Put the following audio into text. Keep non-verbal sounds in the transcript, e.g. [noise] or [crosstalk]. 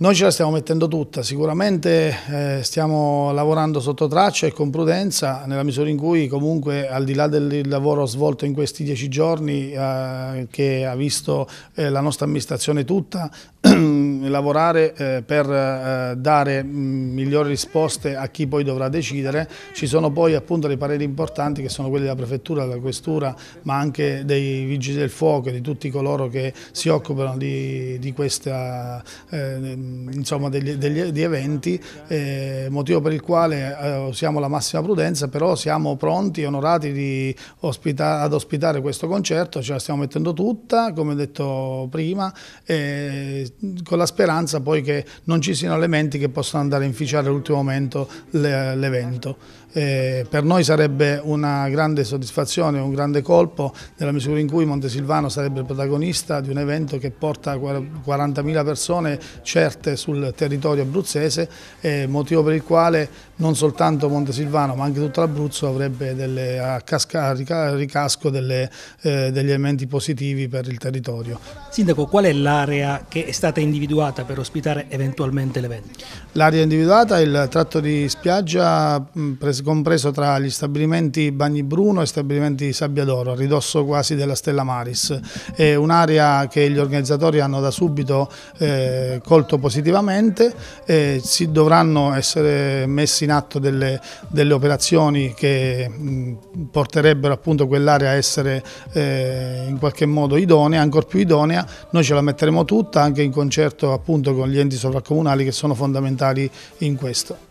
Noi ce la stiamo mettendo tutta, sicuramente eh, stiamo lavorando sotto traccia e con prudenza nella misura in cui comunque al di là del lavoro svolto in questi dieci giorni eh, che ha visto eh, la nostra amministrazione tutta [clears throat] lavorare eh, per eh, dare mh, mm, migliori risposte a chi poi dovrà decidere. Ci sono poi appunto dei pareri importanti che sono quelli della prefettura, della questura, ma anche dei vigili del fuoco, e di tutti coloro che si occupano di, di questa, eh, insomma, degli, degli, di eventi, eh, motivo per il quale eh, usiamo la massima prudenza, però siamo pronti e onorati di ospita ad ospitare questo concerto, ce la stiamo mettendo tutta, come detto prima, con la speranza poi che non ci siano elementi che possano andare a inficiare all'ultimo momento l'evento. Eh, per noi sarebbe una grande soddisfazione, un grande colpo nella misura in cui Montesilvano sarebbe il protagonista di un evento che porta 40.000 persone certe sul territorio abruzzese, eh, motivo per il quale non soltanto Montesilvano ma anche tutto l'Abruzzo avrebbe delle, a, casca, a ricasco delle, eh, degli elementi positivi per il territorio. Sindaco, qual è l'area che è stata individuata per ospitare eventualmente l'evento? L'area individuata è il tratto di spiaggia mm, presente scompreso tra gli stabilimenti Bagnibruno e stabilimenti Sabbiadoro, a ridosso quasi della Stella Maris. È un'area che gli organizzatori hanno da subito eh, colto positivamente, eh, si dovranno essere messe in atto delle, delle operazioni che mh, porterebbero appunto quell'area a essere eh, in qualche modo idonea, ancora più idonea. Noi ce la metteremo tutta anche in concerto appunto con gli enti sovracomunali che sono fondamentali in questo.